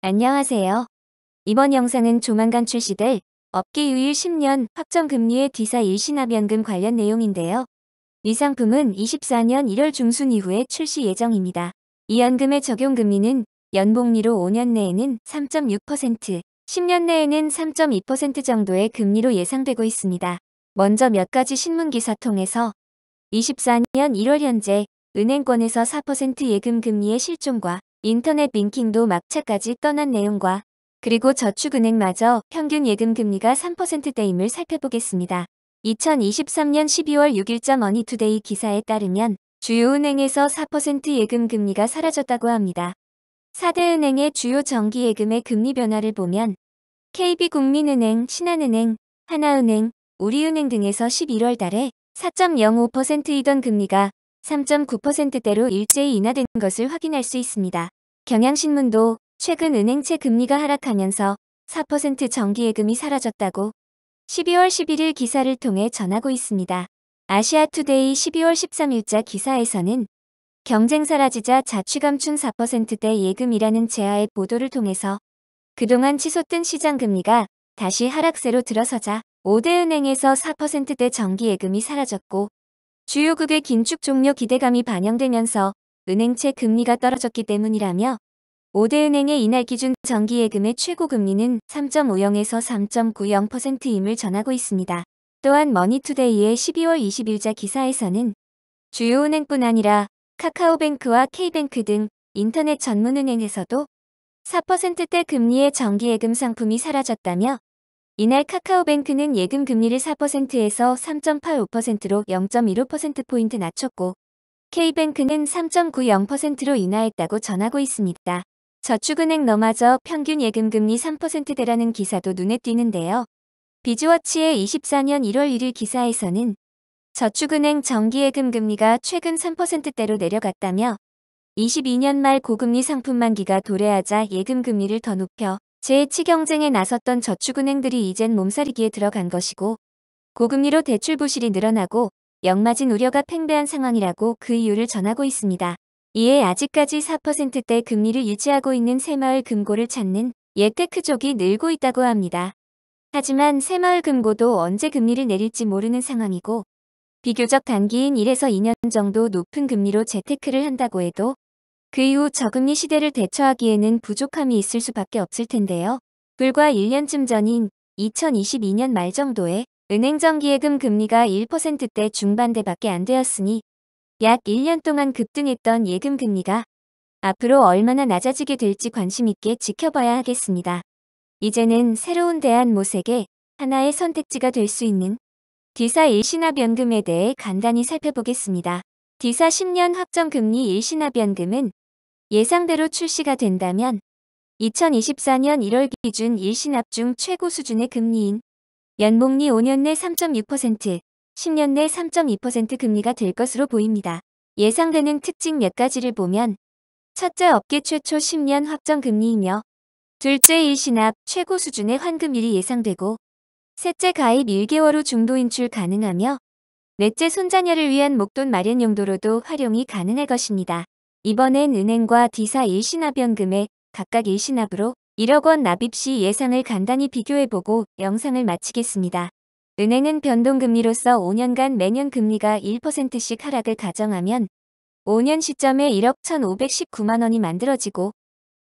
안녕하세요. 이번 영상은 조만간 출시될 업계 유일 10년 확정금리의 D사 일시납연금 관련 내용인데요. 이 상품은 24년 1월 중순 이후에 출시 예정입니다. 이 연금의 적용금리는 연봉리로 5년 내에는 3.6%, 10년 내에는 3.2% 정도의 금리로 예상되고 있습니다. 먼저 몇 가지 신문기사 통해서 24년 1월 현재 은행권에서 4% 예금 금리의 실종과 인터넷 뱅킹도 막차까지 떠난 내용과 그리고 저축은행마저 평균 예금 금리가 3%대임을 살펴보겠습니다. 2023년 12월 6일점 머니투데이 기사에 따르면 주요 은행에서 4% 예금 금리가 사라졌다고 합니다. 4대 은행의 주요 정기 예금의 금리 변화를 보면 KB국민은행, 신한은행, 하나은행, 우리은행 등에서 11월 달에 4.05%이던 금리가 3.9%대로 일제히 인하된 것을 확인할 수 있습니다. 경향신문도 최근 은행채 금리가 하락하면서 4% 정기예금이 사라졌다고 12월 11일 기사를 통해 전하고 있습니다. 아시아투데이 12월 13일자 기사에서는 경쟁 사라지자 자취 감춘 4%대 예금이라는 제하의 보도를 통해서 그동안 치솟던 시장 금리가 다시 하락세로 들어서자 5대 은행에서 4%대 정기예금이 사라졌고 주요국의 긴축 종료 기대감이 반영되면서 은행채 금리가 떨어졌기 때문이라며 5대 은행의 이날 기준 정기예금의 최고 금리는 3.50에서 3.90%임을 전하고 있습니다. 또한 머니투데이의 12월 20일자 기사에서는 주요 은행뿐 아니라 카카오뱅크와 K뱅크 등 인터넷 전문은행에서도 4%대 금리의 정기예금 상품이 사라졌다며 이날 카카오뱅크는 예금 금리를 4%에서 3.85%로 0.15%포인트 낮췄고 K뱅크는 3.90%로 인하했다고 전하고 있습니다. 저축은행 너마저 평균 예금금리 3%대라는 기사도 눈에 띄는데요. 비즈워치의 24년 1월 1일 기사에서는 저축은행 정기예금 금리가 최근 3%대로 내려갔다며 22년 말 고금리 상품 만기가 도래하자 예금 금리를 더 높여 제2 경쟁에 나섰던 저축은행들이 이젠 몸살이기에 들어간 것이고 고금리로 대출 부실이 늘어나고 역마진 우려가 팽배한 상황이라고 그 이유를 전하고 있습니다. 이에 아직까지 4%대 금리를 유지하고 있는 새마을 금고를 찾는 예테크족이 늘고 있다고 합니다. 하지만 새마을 금고도 언제 금리를 내릴지 모르는 상황이고 비교적 단기인 1에서 2년 정도 높은 금리로 재테크를 한다고 해도 그 이후 저금리 시대를 대처하기에는 부족함이 있을 수밖에 없을 텐데요. 불과 1년쯤 전인 2022년 말 정도에 은행정기예금 금리가 1%대 중반대밖에 안 되었으니 약 1년 동안 급등했던 예금 금리가 앞으로 얼마나 낮아지게 될지 관심 있게 지켜봐야 하겠습니다. 이제는 새로운 대안 모색에 하나의 선택지가 될 수 있는 디사 일신합연금에 대해 간단히 살펴보겠습니다. 디사 10년 확정금리 일신합연금은 예상대로 출시가 된다면 2024년 1월 기준 일시납 중 최고 수준의 금리인 연봉리 5년 내 3.6%, 10년 내 3.2% 금리가 될 것으로 보입니다. 예상되는 특징 몇 가지를 보면 첫째 업계 최초 10년 확정 금리이며 둘째 일시납 최고 수준의 환급률이 예상되고 셋째 가입 1개월 후 중도 인출 가능하며 넷째 손자녀를 위한 목돈 마련 용도로도 활용이 가능할 것입니다. 이번엔 은행과 D사 일시납연금에 각각 일시납으로 1억 원 납입 시 예상을 간단히 비교해보고 영상을 마치겠습니다. 은행은 변동금리로서 5년간 매년 금리가 1%씩 하락을 가정하면 5년 시점에 1억 1,519만 원이 만들어지고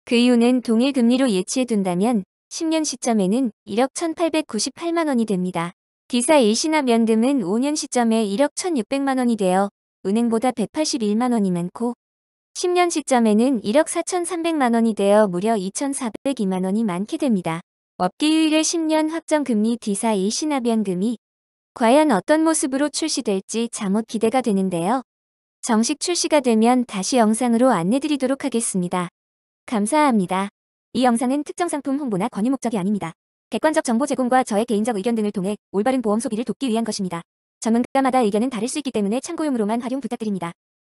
그 이유는 동일 금리로 예치해둔다면 10년 시점에는 1억 1,898만 원이 됩니다. D사 일시납 연금은 5년 시점에 1억 1,600만 원이 되어 은행보다 181만 원이 많고 10년 시점에는 1억 4,300만원이 되어 무려 2,402만원이 많게 됩니다. 업계 유일의 10년 확정금리 D사이 신합연금이 과연 어떤 모습으로 출시될지 잠옷 기대가 되는데요. 정식 출시가 되면 다시 영상으로 안내드리도록 하겠습니다. 감사합니다. 이 영상은 특정 상품 홍보나 권유 목적이 아닙니다. 객관적 정보 제공과 저의 개인적 의견 등을 통해 올바른 보험 소비를 돕기 위한 것입니다. 전문가마다 의견은 다를 수 있기 때문에 참고용으로만 활용 부탁드립니다.